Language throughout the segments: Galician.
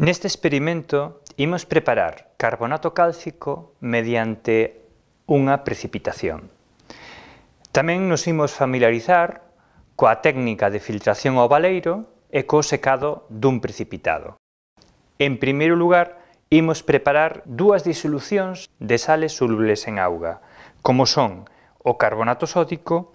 Neste experimento imos preparar carbonato cálcico mediante unha precipitación. Tamén nos imos familiarizar coa técnica de filtración ao baleiro e co secado dun precipitado. En primeiro lugar, imos preparar dúas disolucións de sales solubles en auga, como son o carbonato sódico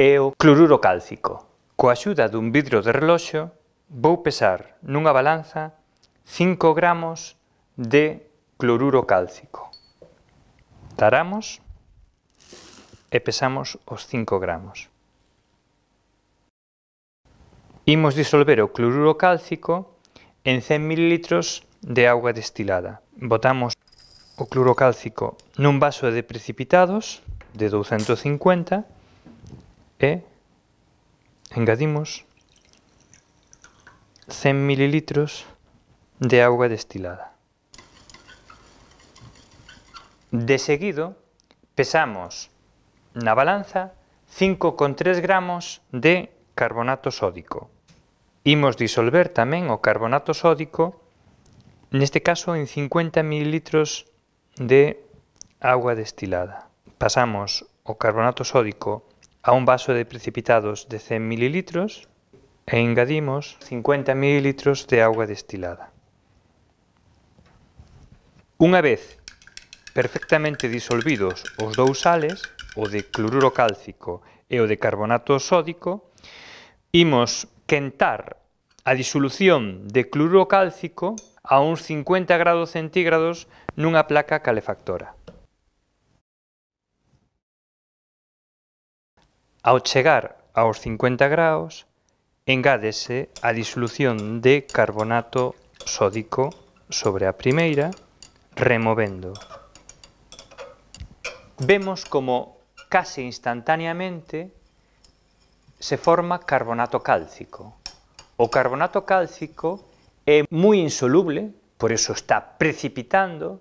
e o cloruro cálcico. Coa axuda dun vidro de reloxo, vou pesar nunha balanza 5 gramos de cloruro cálcico. Taramos e pesamos os 5 gramos. Imos disolver o cloruro cálcico en 100 ml de auga destilada. Botamos o cloruro cálcico nun vaso de precipitados de 250 e engadimos 100 mililitros de agua destilada. De seguido, pesamos na balanza 5,3 gramos de carbonato sódico. Imos disolver tamén o carbonato sódico, neste caso en 50 mililitros de agua destilada. Pasamos o carbonato sódico a un vaso de precipitados de 100 mililitros e engadimos 50 mililitros de agua destilada. Unha vez perfectamente disolvidos os dous sales, o de cloruro cálcico e o de carbonato sódico, imos quentar a disolución de cloruro cálcico a uns 50 grados centígrados nunha placa calefactora. Ao chegar aos 50 graus, engádese a disolución de carbonato sódico sobre a primeira removendo. Vemos como case instantáneamente se forma carbonato cálcico. O carbonato cálcico é moi insoluble, por iso está precipitando,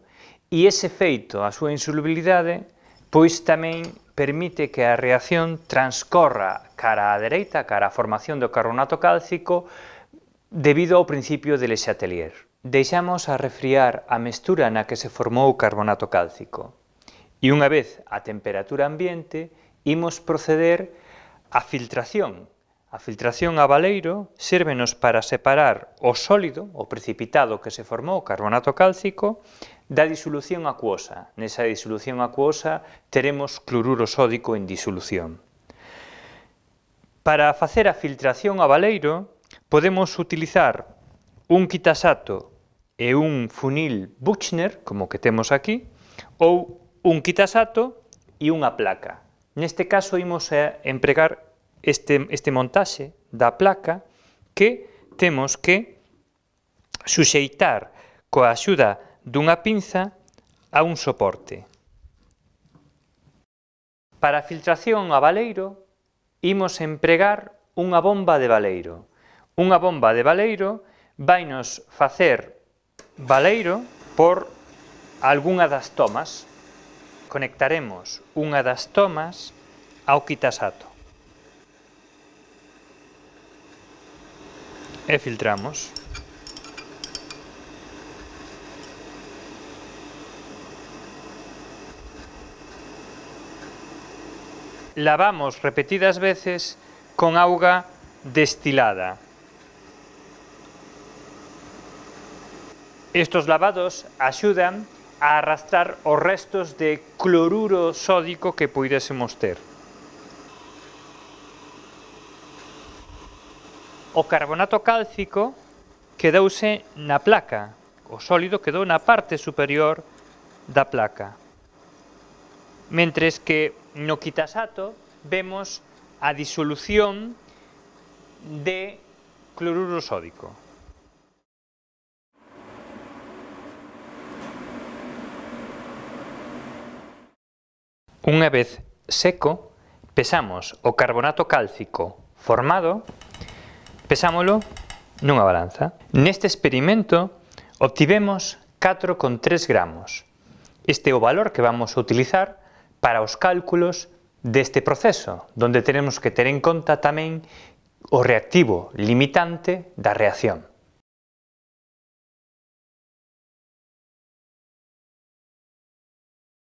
e ese feito, a súa insolubilidade, pois tamén permite que a reacción transcorra cara á dereita, cara á formación do carbonato cálcico, debido ao principio de Le Chatelier. Deixamos a refriar a mestura na que se formou o carbonato cálcico. E unha vez a temperatura ambiente, imos proceder á filtración. A filtración a baleiro sérvenos para separar o sólido, o precipitado que se formou, o carbonato cálcico, da disolución acuosa. Nesa disolución acuosa teremos cloruro sódico en disolución. Para facer a filtración a baleiro, podemos utilizar un quitasato e un funil Buchner, como que temos aquí, ou un quitasato e unha placa. Neste caso, imos a empregar este, este montaxe da placa que temos que suxeitar coa axuda dunha pinza a un soporte. Para a filtración a baleiro, imos empregar unha bomba de baleiro. Unha bomba de baleiro vai nos facer Valeiro por algunha das tomas. Conectaremos unha das tomas ao Quitasato. E filtramos. Lavamos repetidas veces con auga destilada. Estos lavados axudan a arrastrar os restos de cloruro sódico que poidésemos ter. O carbonato cálcico quedouse na placa, o sólido quedou na parte superior da placa. Mentres que no quitasato vemos a disolución de cloruro sódico. Unha vez seco, pesamos o carbonato cálcico formado, pesámolo nunha balanza. Neste experimento obtivemos 4,3 gramos. Este é o valor que vamos a utilizar para os cálculos deste proceso, donde tenemos que ter en conta tamén o reactivo limitante da reacción.